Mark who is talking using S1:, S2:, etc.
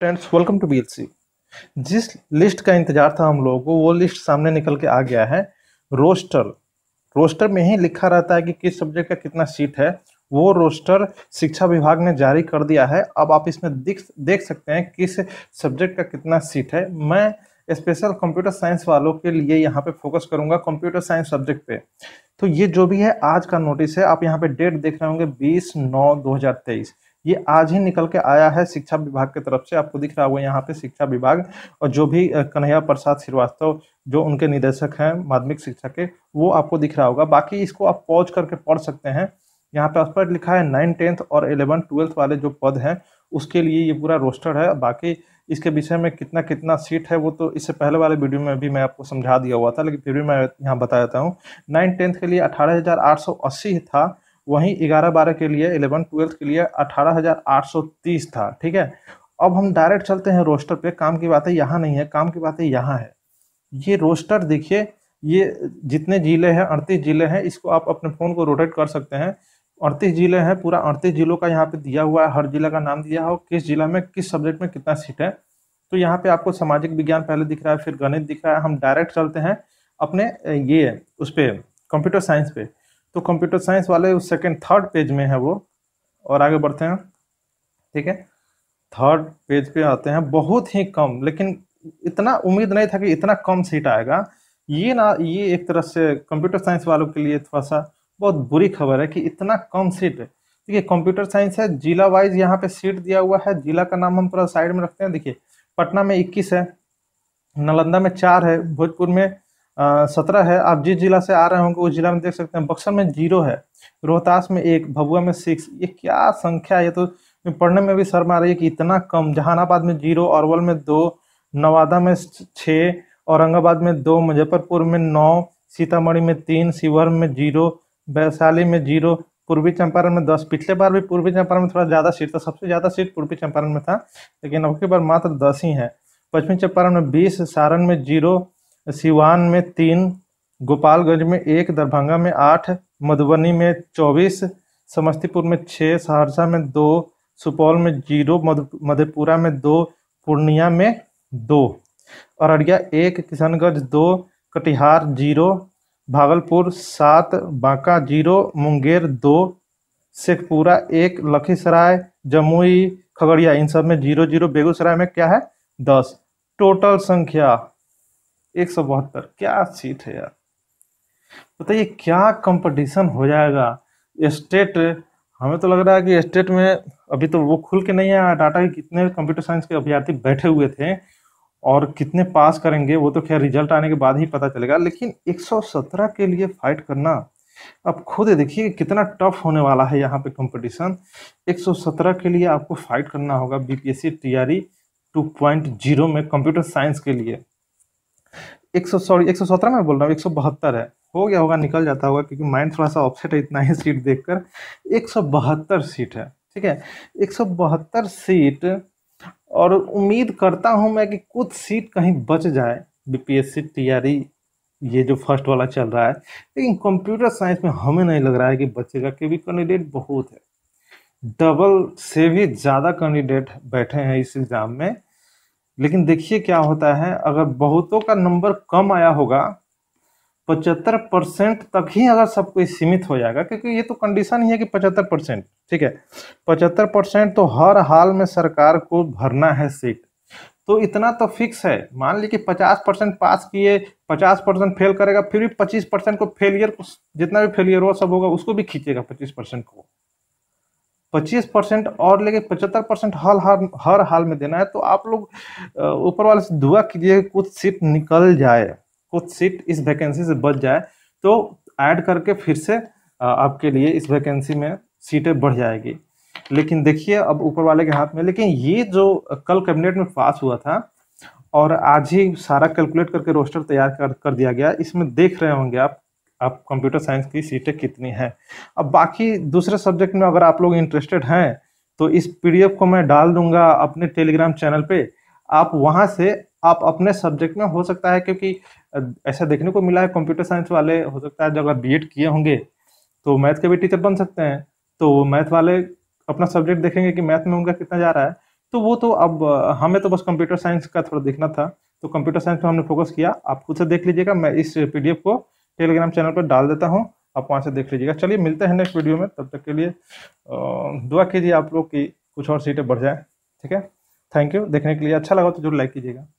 S1: friends welcome to BLC जिस list का इंतजार था हम लोगों को वो लिस्ट सामने निकल के आ गया है रोस्टर रोस्टर में ही लिखा रहता है कि किस सब्जेक्ट का कितना सीट है वो रोस्टर शिक्षा विभाग ने जारी कर दिया है अब आप इसमें दिख देख सकते हैं किस सब्जेक्ट का कितना सीट है मैं स्पेशल कंप्यूटर साइंस वालों के लिए यहाँ पे फोकस करूँगा कंप्यूटर साइंस सब्जेक्ट पे तो ये जो भी है आज का नोटिस है आप यहाँ पे डेट देख रहे होंगे बीस नौ दो हज़ार तेईस ये आज ही निकल के आया है शिक्षा विभाग की तरफ से आपको दिख रहा होगा यहाँ पे शिक्षा विभाग और जो भी कन्हैया प्रसाद श्रीवास्तव जो उनके निदेशक हैं माध्यमिक शिक्षा के वो आपको दिख रहा होगा बाकी इसको आप पॉज करके पढ़ सकते हैं यहाँ पे पर लिखा है नाइन टेंथ और इलेवन ट्वेल्थ वाले जो पद हैं उसके लिए ये पूरा रोस्टर है बाकी इसके विषय में कितना कितना सीट है वो तो इससे पहले वाले वीडियो में भी मैं आपको समझा दिया हुआ था लेकिन फिर भी मैं यहाँ बता देता हूँ नाइन टेंथ के लिए अठारह था वहीं ग्यारह बारह के लिए इलेवन ट्वेल्थ के लिए अठारह हज़ार आठ सौ तीस था ठीक है अब हम डायरेक्ट चलते हैं रोस्टर पे काम की बातें यहाँ नहीं है काम की बातें यहाँ है ये रोस्टर देखिए ये जितने जिले हैं अड़तीस जिले हैं इसको आप अपने फ़ोन को रोटेट कर सकते हैं अड़तीस जिले हैं पूरा अड़तीस जिलों का यहाँ पे दिया हुआ है हर जिला का नाम दिया है किस जिला में किस सब्जेक्ट में कितना सीट है तो यहाँ पे आपको सामाजिक विज्ञान पहले दिख रहा है फिर गणित दिख रहा है हम डायरेक्ट चलते हैं अपने ये उस पर कंप्यूटर साइंस पे तो कंप्यूटर साइंस वाले उस सेकेंड थर्ड पेज में है वो और आगे बढ़ते हैं ठीक है थर्ड पेज पे आते हैं बहुत ही कम लेकिन इतना उम्मीद नहीं था कि इतना कम सीट आएगा ये ना ये एक तरह से कंप्यूटर साइंस वालों के लिए थोड़ा सा बहुत बुरी खबर है कि इतना कम सीट देखिए कंप्यूटर साइंस है जिला वाइज यहाँ पे सीट दिया हुआ है जिला का नाम हम थोड़ा साइड में रखते हैं देखिए पटना में इक्कीस है नालंदा में चार है भोजपुर में सत्रह है आप जिस जिला से आ रहे होंगे उस जिला में देख सकते हैं बक्सर में जीरो है रोहतास में एक भभुआ में सिक्स ये क्या संख्या है ये तो पढ़ने में भी शर्म आ रही है कि इतना कम जहानाबाद में जीरो अरवल में दो नवादा में छः औरंगाबाद में दो मुजफ्फरपुर में नौ सीतामढ़ी में तीन शिवहर में जीरो वैशाली में जीरो पूर्वी चंपारण में दस पिछले बार भी पूर्वी चंपारण में थोड़ा ज़्यादा सीट था सबसे ज़्यादा सीट पूर्वी चंपारण में था लेकिन अब की बार मात्र दस ही है पश्चिमी चंपारण में बीस सारण में जीरो सिवान में तीन गोपालगंज में एक दरभंगा में आठ मधुबनी में चौबीस समस्तीपुर में छः सहरसा में दो सुपौल में जीरो मधेपुरा में दो पूर्णिया में दो अररिया एक किशनगंज दो कटिहार जीरो भागलपुर सात बांका जीरो मुंगेर दो शेखपुरा एक लखीसराय जमुई खगड़िया इन सब में जीरो जीरो बेगूसराय में क्या है दस टोटल संख्या एक सौ बहत्तर क्या सीट है यार बताइए क्या कंपटीशन हो जाएगा स्टेट हमें तो लग रहा है कि स्टेट में अभी तो वो खुल के नहीं आया डाटा कि कितने कंप्यूटर साइंस के अभ्यर्थी बैठे हुए थे और कितने पास करेंगे वो तो खैर रिजल्ट आने के बाद ही पता चलेगा लेकिन 117 के लिए फाइट करना अब खुद देखिए कितना टफ होने वाला है यहाँ पे कंपटीशन 117 के लिए आपको फाइट करना होगा बीपीएससी टीआरई 2.0 में कंप्यूटर साइंस के लिए एक सौ सॉरी एक सौ सत्रह में बोल रहा हूँ एक सौ बहत्तर है हो गया होगा निकल जाता होगा क्योंकि माइंड थोड़ा सा ऑफसेट है इतना ही सीट कर एक सौ बहत्तर सीट है ठीक है एक सौ बहत्तर सीट और उम्मीद करता हूँ मैं कि कुछ सीट कहीं बच जाए बी पी एस सी तैयारी ये जो फर्स्ट वाला चल रहा है लेकिन कंप्यूटर साइंस में हमें नहीं लग रहा है कि बचेगा क्योंकि कैंडिडेट बहुत है डबल से भी ज़्यादा कैंडिडेट बैठे हैं इस एग्ज़ाम में लेकिन देखिए क्या होता है अगर बहुतों का नंबर कम आया होगा पचहत्तर परसेंट तक ही अगर सब कोई सीमित हो जाएगा क्योंकि ये तो कंडीशन ही है कि पचहत्तर परसेंट ठीक है पचहत्तर परसेंट तो हर हाल में सरकार को भरना है सीट तो इतना तो फिक्स है मान ली कि पचास परसेंट पास किए पचास परसेंट फेल करेगा फिर भी पच्चीस परसेंट को फेलियर जितना भी फेलियर हो सब होगा उसको भी खींचेगा पच्चीस परसेंट को पच्चीस परसेंट और लेके पचहत्तर परसेंट हर हर हर हाल में देना है तो आप लोग ऊपर वाले से दुआ कीजिए कुछ सीट निकल जाए कुछ सीट इस वैकेंसी से बच जाए तो ऐड करके फिर से आपके लिए इस वैकेंसी में सीटें बढ़ जाएगी लेकिन देखिए अब ऊपर वाले के हाथ में लेकिन ये जो कल कैबिनेट में पास हुआ था और आज ही सारा कैलकुलेट करके रोस्टर तैयार कर, कर दिया गया इसमें देख रहे होंगे आप आप कंप्यूटर साइंस की सीटें कितनी हैं अब बाकी दूसरे सब्जेक्ट में अगर आप लोग इंटरेस्टेड हैं तो इस पीडीएफ को मैं डाल दूंगा अपने टेलीग्राम चैनल पे आप वहाँ से आप अपने सब्जेक्ट में हो सकता है क्योंकि ऐसा देखने को मिला है कंप्यूटर साइंस वाले हो सकता है जब आप बी किए होंगे तो मैथ के भी टीचर बन सकते हैं तो मैथ वाले अपना सब्जेक्ट देखेंगे कि मैथ में उनका कितना जा रहा है तो वो तो अब हमें तो बस कंप्यूटर साइंस का थोड़ा देखना था तो कंप्यूटर साइंस पर हमने फोकस किया आप खुद से देख लीजिएगा मैं इस पीडीएफ को टेलीग्राम चैनल पर डाल देता हूँ आप वहाँ से देख लीजिएगा चलिए मिलते हैं नेक्स्ट वीडियो में तब तक के लिए दुआ कीजिए आप लोग की कुछ और सीटें बढ़ जाएँ ठीक है थैंक यू देखने के लिए अच्छा लगा तो जरूर लाइक कीजिएगा